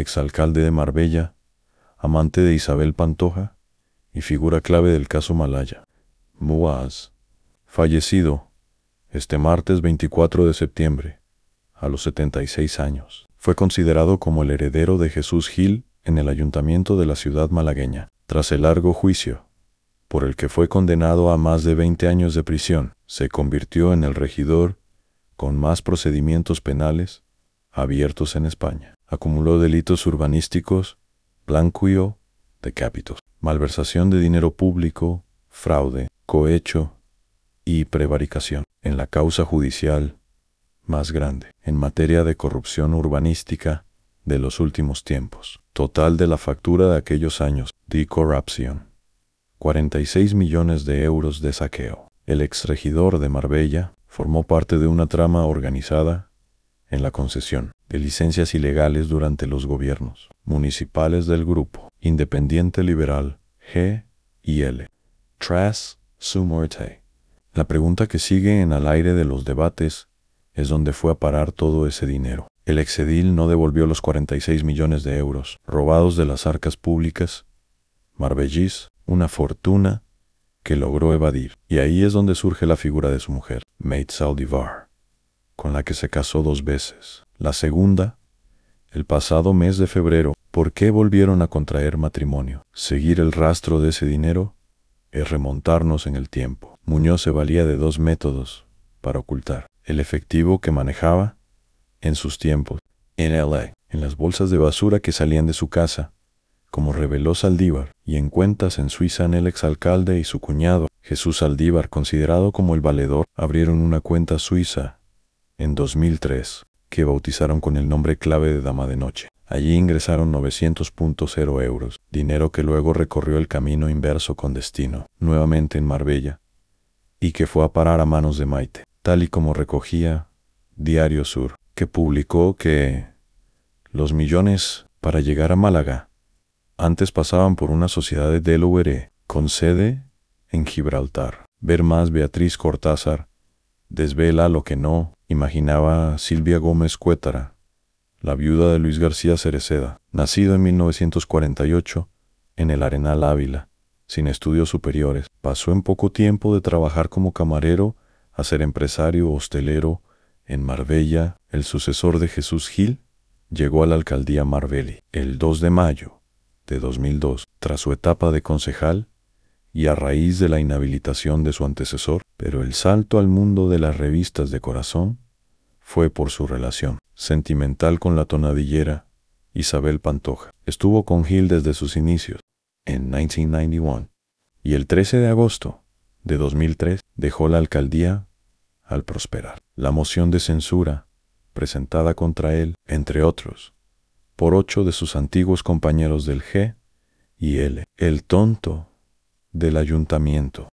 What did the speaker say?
exalcalde de Marbella, amante de Isabel Pantoja y figura clave del caso Malaya. Muaz, fallecido este martes 24 de septiembre, a los 76 años, fue considerado como el heredero de Jesús Gil en el ayuntamiento de la ciudad malagueña, tras el largo juicio, por el que fue condenado a más de 20 años de prisión, se convirtió en el regidor con más procedimientos penales abiertos en España. Acumuló delitos urbanísticos, blanqueo, decapitos, malversación de dinero público, fraude, cohecho y prevaricación. En la causa judicial más grande en materia de corrupción urbanística de los últimos tiempos. Total de la factura de aquellos años, de corrupción. 46 millones de euros de saqueo. El exregidor de Marbella formó parte de una trama organizada en la concesión de licencias ilegales durante los gobiernos municipales del grupo Independiente Liberal G y L. Tras su La pregunta que sigue en el aire de los debates es dónde fue a parar todo ese dinero. El exedil no devolvió los 46 millones de euros robados de las arcas públicas. Marbellis, una fortuna que logró evadir. Y ahí es donde surge la figura de su mujer, Maid Saldivar con la que se casó dos veces. La segunda, el pasado mes de febrero, ¿por qué volvieron a contraer matrimonio? Seguir el rastro de ese dinero es remontarnos en el tiempo. Muñoz se valía de dos métodos para ocultar el efectivo que manejaba en sus tiempos en LA, en las bolsas de basura que salían de su casa, como reveló Saldívar, y en cuentas en Suiza en el exalcalde y su cuñado, Jesús Saldívar, considerado como el valedor, abrieron una cuenta suiza en 2003, que bautizaron con el nombre clave de Dama de Noche. Allí ingresaron 900.0 euros, dinero que luego recorrió el camino inverso con destino, nuevamente en Marbella, y que fue a parar a manos de Maite, tal y como recogía Diario Sur, que publicó que los millones para llegar a Málaga antes pasaban por una sociedad de Delaware con sede en Gibraltar. Ver más Beatriz Cortázar, desvela lo que no imaginaba Silvia Gómez Cuétara, la viuda de Luis García Cereceda, nacido en 1948 en el Arenal Ávila, sin estudios superiores. Pasó en poco tiempo de trabajar como camarero a ser empresario hostelero en Marbella. El sucesor de Jesús Gil llegó a la alcaldía Marbelli el 2 de mayo de 2002, tras su etapa de concejal y a raíz de la inhabilitación de su antecesor, pero el salto al mundo de las revistas de corazón fue por su relación sentimental con la tonadillera Isabel Pantoja. Estuvo con Gil desde sus inicios, en 1991, y el 13 de agosto de 2003 dejó la alcaldía al prosperar. La moción de censura, presentada contra él, entre otros, por ocho de sus antiguos compañeros del G y L, el tonto del ayuntamiento,